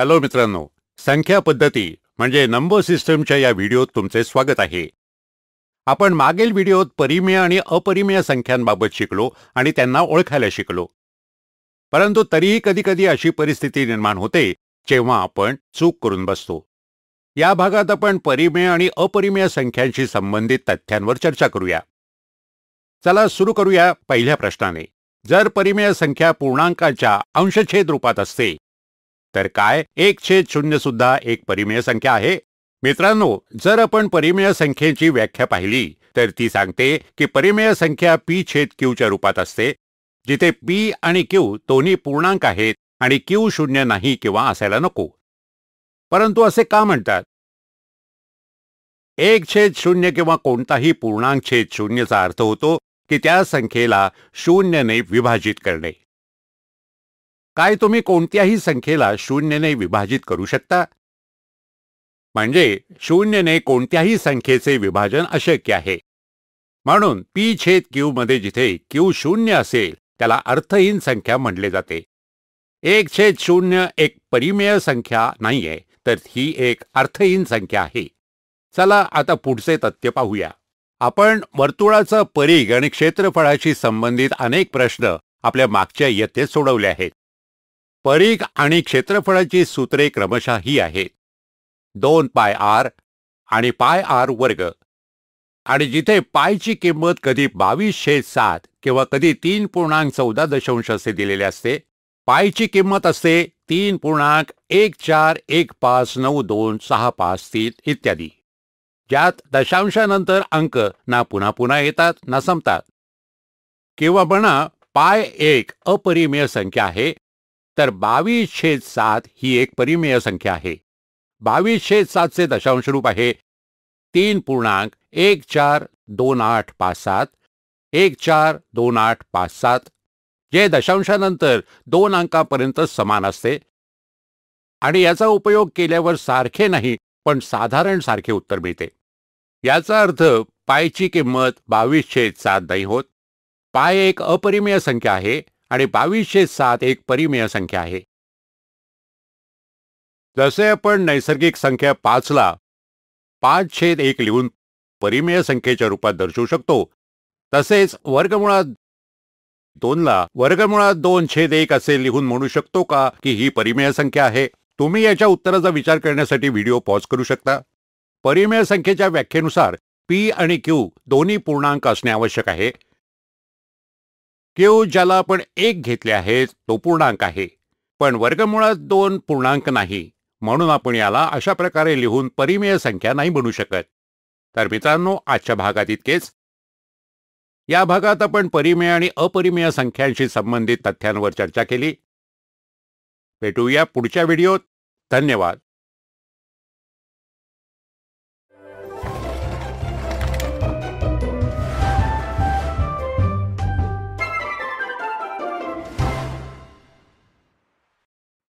hello मित्रांनो संख्या पद्धती म्हणजे नंबर सिस्टमच्या या व्हिडिओत तुमचे स्वागत आहे आपण मागील व्हिडिओत परिमेय आणि अपरिमेय संख्यांबाबत शिकलो आणि त्यांना ओळखायला शिकलो परंतु तरीही कधीकधी अशी परिस्थिती निर्माण होते जेव्हा आपण चूक करून बसतो या भागात आपण परिमेय आणि अपरिमेय संख्यांशी संबंधित तथ्यांवर चर्चा करूया चला सुरू करूया पहिल्या प्रश्नाने जर परिमेय संख्या पूर्णांकाच्या अंशछेद रूपात असते तर काय एक छेद शून्य सुद्धा एक परिमेय संख्या आहे मित्रांनो जर आपण परिमेय संख्येची व्याख्या पाहिली तर ती सांगते की परिमेय संख्या पी छेद क्यूच्या रूपात असते जिथे पी आणि क्यू दोन्ही पूर्णांक आहेत आणि क्यू शून्य नाही किंवा असायला नको परंतु असे का म्हणतात एक छेद शून्य किंवा कोणताही पूर्णांक छेद शून्यचा अर्थ होतो की त्या संख्येला शून्यने विभाजित करणे काय तुम्ही कोणत्याही संख्येला शून्यने विभाजित करू शकता म्हणजे शून्यने कोणत्याही संख्येचे विभाजन अशक्य आहे म्हणून पी छेद क्यू मध्ये जिथे क्यू शून्य असेल त्याला अर्थहीन संख्या म्हणले जाते एक छेद शून्य एक परिमेय संख्या नाहीये तर ही एक अर्थहीन संख्या आहे चला आता पुढचे तथ्य पाहूया आपण वर्तुळाचं परीघ आणि क्षेत्रफळाशी संबंधित अनेक प्रश्न आपल्या मागच्या इयत्तेत सोडवले आहेत परिघ आणि क्षेत्रफळाची सूत्रे क्रमशः ही आहेत दोन पाय आर आणि पाय आर वर्ग आणि जिथे पायची किंमत कधी बावीसशे सात किंवा कधी तीन पूर्णांक चौदा दशांश असे दिलेले असते पायची किंमत असते तीन पूर्णांक एक चार एक पाच नऊ दोन सहा पाच तीन इत्यादी ज्यात दशांशानंतर अंक ना पुन्हा पुन्हा येतात ना संपतात किंवा म्हणा पाय एक अपरिमेय संख्या आहे तर बावीस छेद सात ही एक परिमेय संख्या आहे बावीस छेद सातचे दशांश रूप आहे तीन पूर्णांक एक चार दोन आठ पाच सात एक चार दोन आठ पाच सात जे दशांशानंतर दोन अंकापर्यंत समान असते आणि याचा उपयोग केल्यावर सारखे नाही पण साधारण सारखे उत्तर मिळते याचा अर्थ पायची किंमत बावीस छेद सात नाही होत पाय एक अपरिमेय संख्या आहे आणि बावीसशे सात एक परिमेय संख्या आहे जसे आपण नैसर्गिक संख्या पाचला पाच छेद एक लिहून परिमेय संख्येच्या रूपात दर्शवू शकतो तसेच वर्गमुळात दोनला वर्गमुळात दोन छेद एक असे लिहून म्हणू शकतो का की ही परिमेय संख्या आहे तुम्ही याच्या उत्तराचा विचार करण्यासाठी व्हिडिओ पॉज करू शकता परिमेय संख्येच्या व्याख्येनुसार पी आणि क्यू दोन्ही पूर्णांक असणे आवश्यक आहे क्यू ज्याला आपण एक घेतले आहे तो पूर्णांक आहे पण वर्गमुळात दोन पूर्णांक नाही म्हणून आपण याला अशा प्रकारे लिहून परिमेय संख्या नाही बनू शकत तर मित्रांनो आजच्या भागात इतकेच या भागात आपण परिमेय आणि अपरिमेय संख्यांशी संबंधित तथ्यांवर चर्चा केली भेटूया पुढच्या व्हिडिओत धन्यवाद